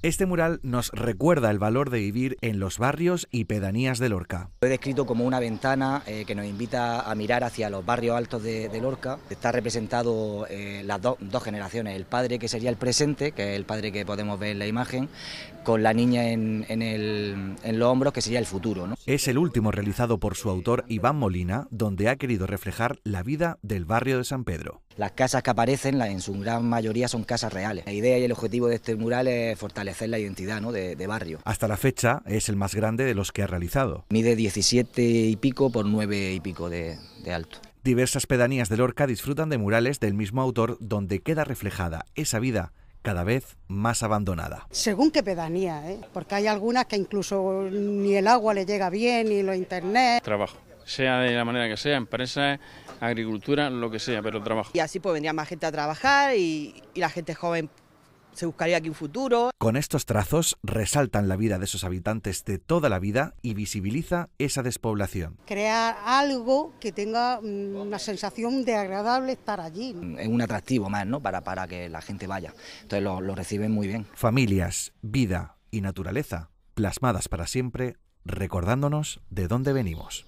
Este mural nos recuerda el valor de vivir en los barrios y pedanías de Lorca. Lo he descrito como una ventana eh, que nos invita a mirar hacia los barrios altos de, Lorca. Está representado eh, las dos generaciones, el padre que sería el presente, que es el padre que podemos ver en la imagen, con la niña en, el, los hombros, que sería el futuro. Es el último realizado por su autor Iván Molina, donde ha querido reflejar la vida del barrio de San Pedro. Las casas que aparecen, en su gran mayoría, son casas reales. La idea y el objetivo de este mural es fortalecer la identidad ¿no? de, barrio. Hasta la fecha es el más grande de los que ha realizado. Mide 17 y pico por 9 y pico de, alto. Diversas pedanías de Lorca disfrutan de murales del mismo autor donde queda reflejada esa vida cada vez más abandonada. Según qué pedanía, ¿eh? porque hay algunas que incluso ni el agua le llega bien, ni lo internet. Trabajo sea de la manera que sea, empresa agricultura, lo que sea, pero trabajo. Y así pues vendría más gente a trabajar y, la gente joven se buscaría aquí un futuro. Con estos trazos resaltan la vida de esos habitantes de toda la vida y visibiliza esa despoblación. Crear algo que tenga mm, una sensación de agradable estar allí. Mm, es un atractivo más, ¿no? Para, para que la gente vaya. Entonces lo reciben muy bien. Familias, vida y naturaleza, plasmadas para siempre, recordándonos de dónde venimos.